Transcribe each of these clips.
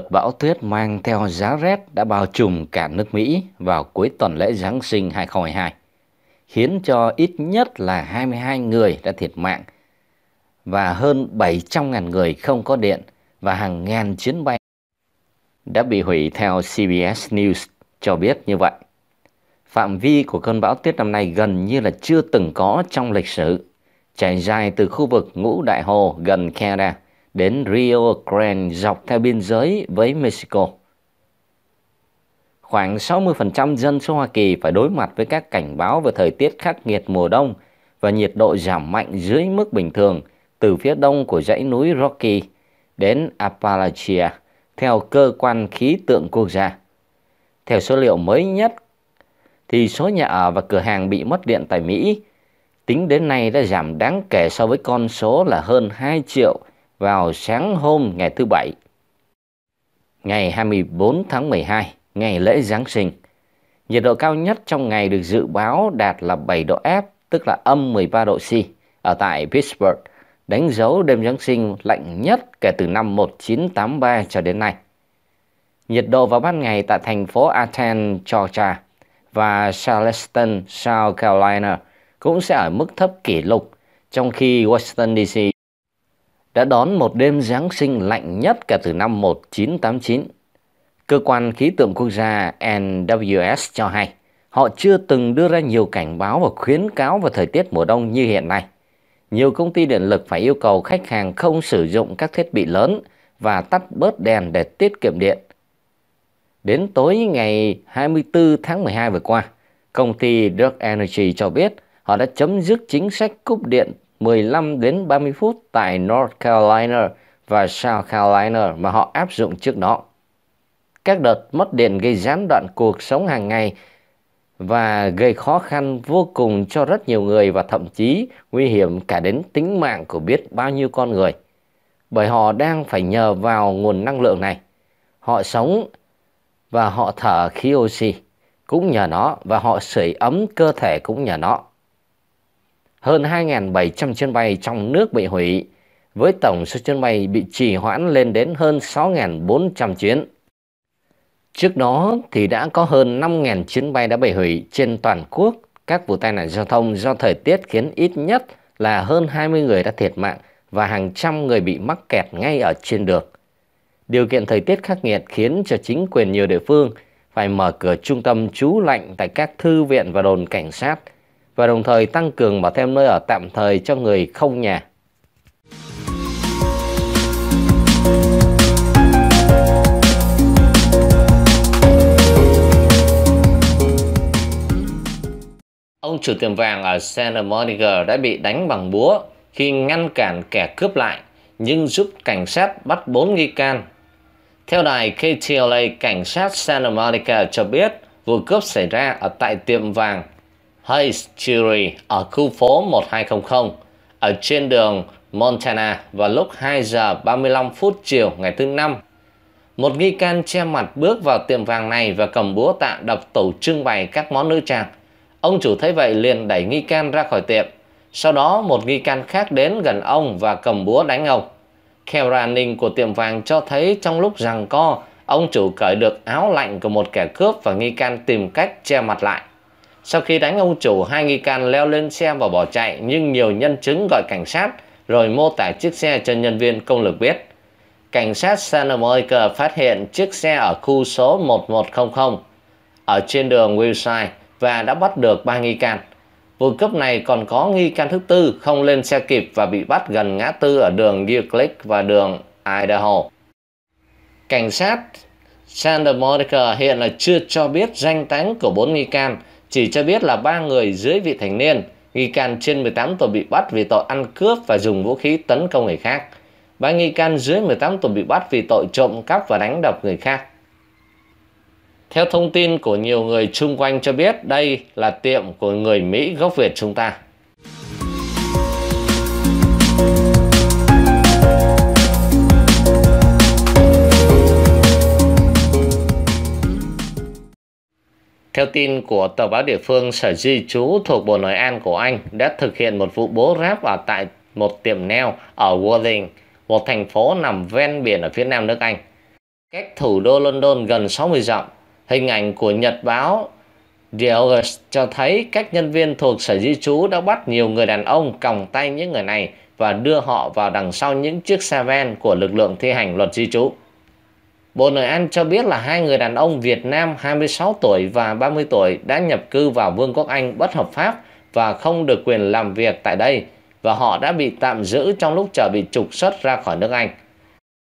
đợt bão tuyết mang theo giá rét đã bao trùm cả nước Mỹ vào cuối tuần lễ Giáng sinh 2022, khiến cho ít nhất là 22 người đã thiệt mạng và hơn 700.000 người không có điện và hàng ngàn chuyến bay đã bị hủy theo CBS News cho biết như vậy. Phạm vi của cơn bão tuyết năm nay gần như là chưa từng có trong lịch sử, trải dài từ khu vực Ngũ Đại Hồ gần Canada đến Rio Grande dọc theo biên giới với Mexico. Khoảng 60% dân số Hoa Kỳ phải đối mặt với các cảnh báo về thời tiết khắc nghiệt mùa đông và nhiệt độ giảm mạnh dưới mức bình thường từ phía đông của dãy núi Rocky đến Appalachia theo cơ quan khí tượng quốc gia. Theo số liệu mới nhất thì số nhà ở và cửa hàng bị mất điện tại Mỹ tính đến nay đã giảm đáng kể so với con số là hơn 2 triệu vào sáng hôm ngày thứ Bảy, ngày 24 tháng 12, ngày lễ Giáng sinh. Nhiệt độ cao nhất trong ngày được dự báo đạt là 7 độ F, tức là âm 13 độ C, ở tại Pittsburgh, đánh dấu đêm Giáng sinh lạnh nhất kể từ năm 1983 cho đến nay. Nhiệt độ vào ban ngày tại thành phố Athens, Georgia và Charleston, South Carolina cũng sẽ ở mức thấp kỷ lục, trong khi Washington DC đã đón một đêm Giáng sinh lạnh nhất kể từ năm 1989. Cơ quan khí tượng quốc gia NWS cho hay, họ chưa từng đưa ra nhiều cảnh báo và khuyến cáo về thời tiết mùa đông như hiện nay. Nhiều công ty điện lực phải yêu cầu khách hàng không sử dụng các thiết bị lớn và tắt bớt đèn để tiết kiệm điện. Đến tối ngày 24 tháng 12 vừa qua, công ty Dark Energy cho biết họ đã chấm dứt chính sách cúp điện 15 đến 30 phút tại North Carolina và South Carolina mà họ áp dụng trước đó. Các đợt mất điện gây gián đoạn cuộc sống hàng ngày và gây khó khăn vô cùng cho rất nhiều người và thậm chí nguy hiểm cả đến tính mạng của biết bao nhiêu con người. Bởi họ đang phải nhờ vào nguồn năng lượng này. Họ sống và họ thở khí oxy cũng nhờ nó và họ sưởi ấm cơ thể cũng nhờ nó hơn 2.700 chuyến bay trong nước bị hủy, với tổng số chuyến bay bị trì hoãn lên đến hơn 6.400 chuyến. Trước đó thì đã có hơn 5.000 chuyến bay đã bị hủy trên toàn quốc. Các vụ tai nạn giao thông do thời tiết khiến ít nhất là hơn 20 người đã thiệt mạng và hàng trăm người bị mắc kẹt ngay ở trên đường. Điều kiện thời tiết khắc nghiệt khiến cho chính quyền nhiều địa phương phải mở cửa trung tâm trú lạnh tại các thư viện và đồn cảnh sát – và đồng thời tăng cường mở thêm nơi ở tạm thời cho người không nhà. Ông chủ tiệm vàng ở Santa Monica đã bị đánh bằng búa khi ngăn cản kẻ cướp lại nhưng giúp cảnh sát bắt 4 nghi can. Theo đài KTLA, cảnh sát Santa Monica cho biết vụ cướp xảy ra ở tại tiệm vàng Hayes Chiri ở khu phố 1200 ở trên đường Montana vào lúc 2 giờ 35 phút chiều ngày thứ Năm. Một nghi can che mặt bước vào tiệm vàng này và cầm búa tạ đập tủ trưng bày các món nữ trang. Ông chủ thấy vậy liền đẩy nghi can ra khỏi tiệm. Sau đó một nghi can khác đến gần ông và cầm búa đánh ông. Camera ninh của tiệm vàng cho thấy trong lúc rằng co, ông chủ cởi được áo lạnh của một kẻ cướp và nghi can tìm cách che mặt lại. Sau khi đánh ông chủ, hai nghi can leo lên xe và bỏ chạy nhưng nhiều nhân chứng gọi cảnh sát rồi mô tả chiếc xe cho nhân viên công lực biết. Cảnh sát Santa Monica phát hiện chiếc xe ở khu số 1100 ở trên đường Wilshire và đã bắt được ba nghi can. Vụ cướp này còn có nghi can thứ tư không lên xe kịp và bị bắt gần ngã tư ở đường Gilclick và đường Idaho. Cảnh sát Santa Monica hiện là chưa cho biết danh tánh của bốn nghi can, chỉ cho biết là ba người dưới vị thành niên, nghi can trên 18 tuổi bị bắt vì tội ăn cướp và dùng vũ khí tấn công người khác. Ba nghi can dưới 18 tuổi bị bắt vì tội trộm cắp và đánh đập người khác. Theo thông tin của nhiều người chung quanh cho biết đây là tiệm của người Mỹ gốc Việt chúng ta. Theo tin của tờ báo địa phương, Sở Di trú thuộc Bộ Nội an của Anh đã thực hiện một vụ bố ráp ở tại một tiệm neo ở Worthing, một thành phố nằm ven biển ở phía nam nước Anh. Cách thủ đô London gần 60 dặm, hình ảnh của nhật báo The August cho thấy các nhân viên thuộc Sở Di trú đã bắt nhiều người đàn ông còng tay những người này và đưa họ vào đằng sau những chiếc xe van của lực lượng thi hành luật di trú. Bộ Nội An cho biết là hai người đàn ông Việt Nam 26 tuổi và 30 tuổi đã nhập cư vào Vương quốc Anh bất hợp pháp và không được quyền làm việc tại đây và họ đã bị tạm giữ trong lúc chờ bị trục xuất ra khỏi nước Anh.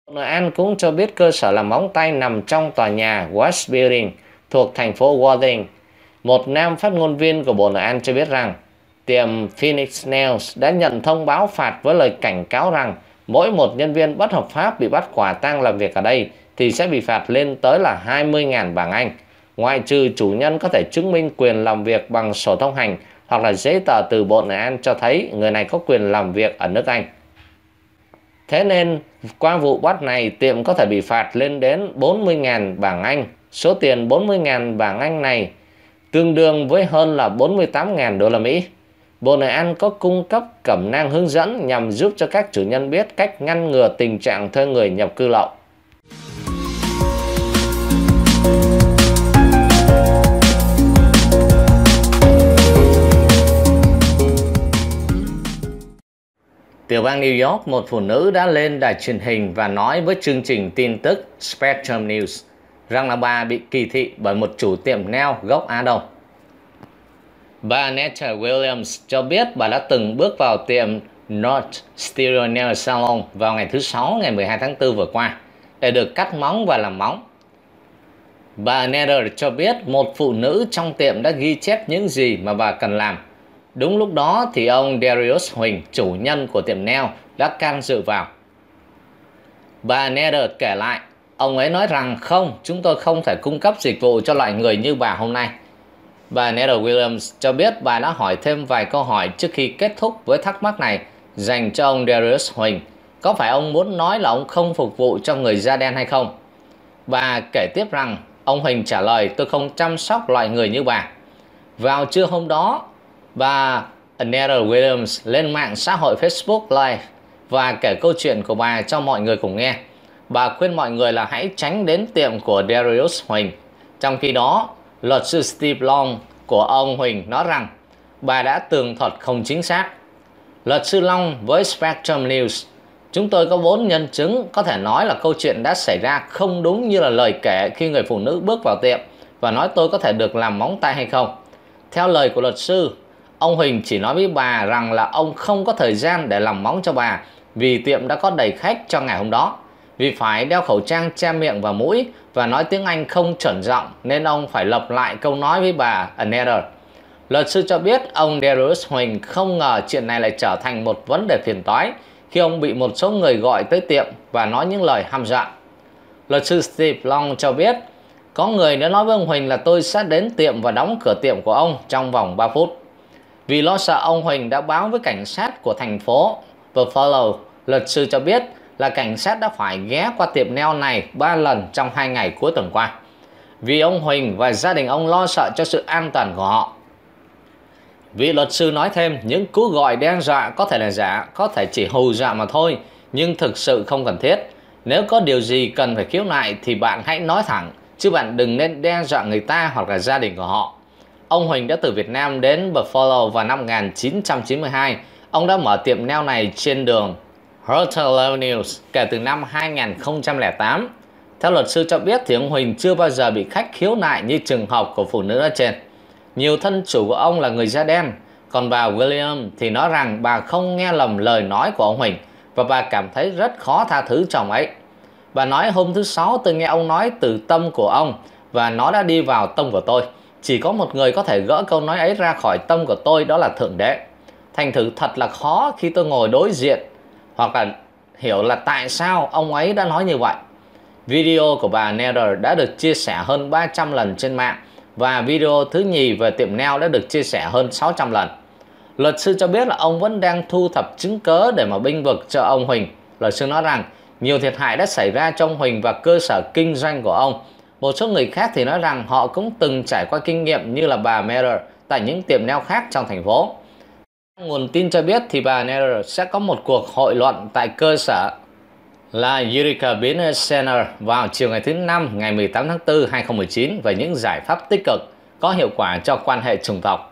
Bộ Nội An cũng cho biết cơ sở làm móng tay nằm trong tòa nhà West Building thuộc thành phố Worthing. Một nam phát ngôn viên của Bộ Nội An cho biết rằng tiệm Phoenix Nails đã nhận thông báo phạt với lời cảnh cáo rằng mỗi một nhân viên bất hợp pháp bị bắt quả tang làm việc ở đây – thì sẽ bị phạt lên tới là 20.000 bảng Anh. Ngoại trừ chủ nhân có thể chứng minh quyền làm việc bằng sổ thông hành hoặc là giấy tờ từ Bộ Nội an cho thấy người này có quyền làm việc ở nước Anh. Thế nên qua vụ bắt này tiệm có thể bị phạt lên đến 40.000 bảng Anh. Số tiền 40.000 bảng Anh này tương đương với hơn là 48.000 đô la Mỹ. Bộ Nội an có cung cấp cẩm nang hướng dẫn nhằm giúp cho các chủ nhân biết cách ngăn ngừa tình trạng thuê người nhập cư lậu. tiểu bang New York, một phụ nữ đã lên đài truyền hình và nói với chương trình tin tức Spectrum News rằng là bà bị kỳ thị bởi một chủ tiệm nail gốc Á Đông. Bà Netta Williams cho biết bà đã từng bước vào tiệm North Stereo Nail Salon vào ngày thứ Sáu ngày 12 tháng 4 vừa qua để được cắt móng và làm móng. Bà Netter cho biết một phụ nữ trong tiệm đã ghi chép những gì mà bà cần làm Đúng lúc đó thì ông Darius Huỳnh, chủ nhân của tiệm neo, đã can dự vào. Bà Nether kể lại, ông ấy nói rằng không, chúng tôi không thể cung cấp dịch vụ cho loại người như bà hôm nay. Bà Nether Williams cho biết bà đã hỏi thêm vài câu hỏi trước khi kết thúc với thắc mắc này dành cho ông Darius Huỳnh. Có phải ông muốn nói là ông không phục vụ cho người da đen hay không? Bà kể tiếp rằng ông Huỳnh trả lời tôi không chăm sóc loại người như bà. Vào trưa hôm đó, và Another Williams lên mạng xã hội Facebook Live và kể câu chuyện của bà cho mọi người cùng nghe. Bà khuyên mọi người là hãy tránh đến tiệm của Darius Huỳnh. Trong khi đó, luật sư Steve Long của ông Huỳnh nói rằng bà đã tường thuật không chính xác. Luật sư Long với Spectrum News Chúng tôi có bốn nhân chứng có thể nói là câu chuyện đã xảy ra không đúng như là lời kể khi người phụ nữ bước vào tiệm và nói tôi có thể được làm móng tay hay không. Theo lời của luật sư, Ông Huỳnh chỉ nói với bà rằng là ông không có thời gian để làm móng cho bà vì tiệm đã có đầy khách cho ngày hôm đó. Vì phải đeo khẩu trang che miệng và mũi và nói tiếng Anh không chuẩn giọng nên ông phải lặp lại câu nói với bà an Luật sư cho biết ông Darius Huỳnh không ngờ chuyện này lại trở thành một vấn đề phiền toái khi ông bị một số người gọi tới tiệm và nói những lời ham dọa. Dạ. Luật sư Steve Long cho biết có người đã nói với ông Huỳnh là tôi sẽ đến tiệm và đóng cửa tiệm của ông trong vòng 3 phút. Vì lo sợ ông Huỳnh đã báo với cảnh sát của thành phố và follow, luật sư cho biết là cảnh sát đã phải ghé qua tiệm neo này 3 lần trong 2 ngày cuối tuần qua. Vì ông Huỳnh và gia đình ông lo sợ cho sự an toàn của họ. Vị luật sư nói thêm những cú gọi đe dọa có thể là giả, có thể chỉ hù dọa mà thôi, nhưng thực sự không cần thiết. Nếu có điều gì cần phải khiếu nại thì bạn hãy nói thẳng, chứ bạn đừng nên đe dọa người ta hoặc là gia đình của họ. Ông Huỳnh đã từ Việt Nam đến Buffalo vào năm 1992. Ông đã mở tiệm nail này trên đường News kể từ năm 2008. Theo luật sư cho biết thì ông Huỳnh chưa bao giờ bị khách khiếu nại như trường hợp của phụ nữ ở trên. Nhiều thân chủ của ông là người da đen, còn bà William thì nói rằng bà không nghe lầm lời nói của ông Huỳnh và bà cảm thấy rất khó tha thứ chồng ấy. Bà nói hôm thứ Sáu tôi nghe ông nói từ tâm của ông và nó đã đi vào tâm của tôi. Chỉ có một người có thể gỡ câu nói ấy ra khỏi tâm của tôi đó là Thượng Đế. Thành thử thật là khó khi tôi ngồi đối diện hoặc là hiểu là tại sao ông ấy đã nói như vậy. Video của bà Nader đã được chia sẻ hơn 300 lần trên mạng và video thứ nhì về tiệm neo đã được chia sẻ hơn 600 lần. Luật sư cho biết là ông vẫn đang thu thập chứng cớ để mà binh vực cho ông Huỳnh. Luật sư nói rằng nhiều thiệt hại đã xảy ra trong Huỳnh và cơ sở kinh doanh của ông một số người khác thì nói rằng họ cũng từng trải qua kinh nghiệm như là bà Mayer tại những tiệm nail khác trong thành phố. Nguồn tin cho biết thì bà Mayer sẽ có một cuộc hội luận tại cơ sở là Eureka Business Center vào chiều ngày thứ Năm ngày 18 tháng 4, 2019 về những giải pháp tích cực có hiệu quả cho quan hệ chủng tộc.